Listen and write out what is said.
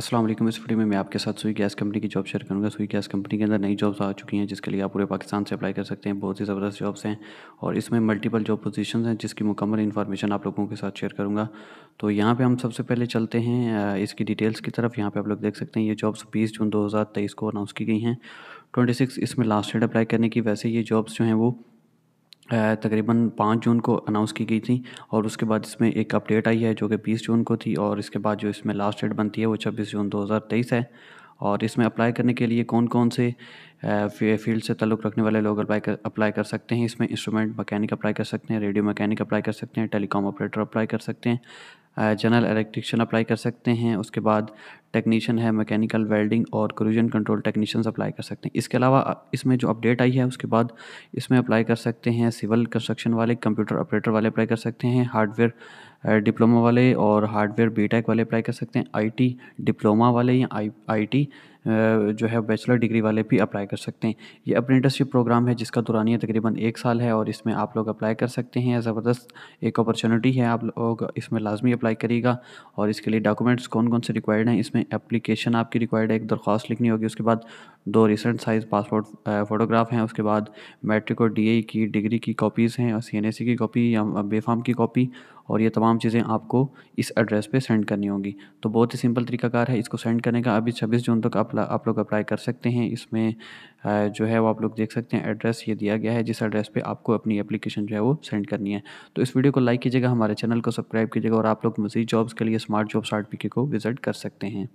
अस्सलाम वालेकुम इस वीडियो में मैं आपके साथ सुई गैस कंपनी की जॉब शेयर करूंगा सुई गैस कंपनी के अंदर नई जॉब्स आ चुकी हैं जिसके लिए आप पूरे पाकिस्तान से अप्लाई कर सकते हैं बहुत ही ज़बरदस्त जॉब्स हैं और इसमें मल्टीपल जॉब पोजीशंस हैं जिसकी मुकम्मल इन्फॉर्मेशन आप लोगों के साथ शेयर करूँगा तो यहाँ पर हम सबसे पहले चलते हैं इसकी डिटेल्स की तरफ यहाँ पर आप लोग देख सकते हैं ये जॉब्स बीस जून दो को अनाउंस की गई हैं ट्वेंटी इसमें लास्ट डेट अप्लाई करने की वैसे ये जॉब्स जो हैं वो तकरीबन पाँच जून को अनाउंस की गई थी और उसके बाद इसमें एक अपडेट आई है जो कि बीस जून को थी और इसके बाद जो इसमें लास्ट डेट बनती है वो छब्बीस जून तेईस है और इसमें अप्लाई करने के लिए कौन कौन से फील्ड से तल्लुक़ रखने वाले लोग अप्लाई कर अप्लाई कर सकते हैं इसमें इंस्ट्रूमेंट मकैनिक अप्लाई कर सकते हैं रेडियो मकैनिक अप्लाई कर सकते हैं टेलीकॉम ऑपरेटर अप्लाई कर सकते हैं जनरल इलेक्ट्रिशियन अप्लाई कर सकते हैं उसके बाद टेक्नीशियन है मैकेनिकल वेल्डिंग और क्रूजन कंट्रोल टेक्नीशियंस अप्लाई कर सकते हैं इसके अलावा इसमें जो अपडेट आई है उसके बाद इसमें अप्लाई कर सकते हैं सिविल कंस्ट्रक्शन वाले कंप्यूटर ऑपरेटर वाले अप्लाई कर सकते हैं हार्डवेयर डिप्लोमा वाले और हार्डवेयर बीटेक वाले अप्लाई कर सकते हैं आईटी डिप्लोमा वाले या आई आईटी जो है बैचलर डिग्री वाले भी अप्लाई कर सकते हैं ये अप्रेंटिसशिप प्रोग्राम है जिसका दुरानिया तकरीबन एक साल है और इसमें आप लोग अप्लाई कर सकते हैं ज़बरदस्त एक अपॉर्चुनिटी है आप लोग इसमें लाजमी अप्लाई करिएगा और इसके लिए डॉक्यूमेंट्स कौन कौन से रिक्वायर्ड हैं इसमें एप्लीकेशन आपकी रिक्वायर्ड है एक दरख्वास्त लिखनी होगी उसके बाद दो रिसेंट साइज़ पासपोर्ट फ़ोटोग्राफ हैं उसके बाद मैट्रिक और डी e की डिग्री की कॉपीज़ हैं और सी की कॉपी या बेफाम की कॉपी और ये तमाम चीज़ें आपको इस एड्रेस पे सेंड करनी होगी तो बहुत ही सिंपल तरीकाकार है इसको सेंड करने का अभी छब्बीस जून तक आप आप लोग अप्लाई कर सकते हैं इसमें जो है वो आप लोग देख सकते हैं एड्रेस ये दिया गया है जिस एड्रेस पर आपको अपनी एप्लीकेशन जो है वो सेंड करनी है तो इस वीडियो को लाइक कीजिएगा हमारे चैनल को सब्सक्राइब कीजिएगा और आप लोग मज़ीद जॉब्स के लिए स्मार्ट जॉब आर को विज़िट कर सकते हैं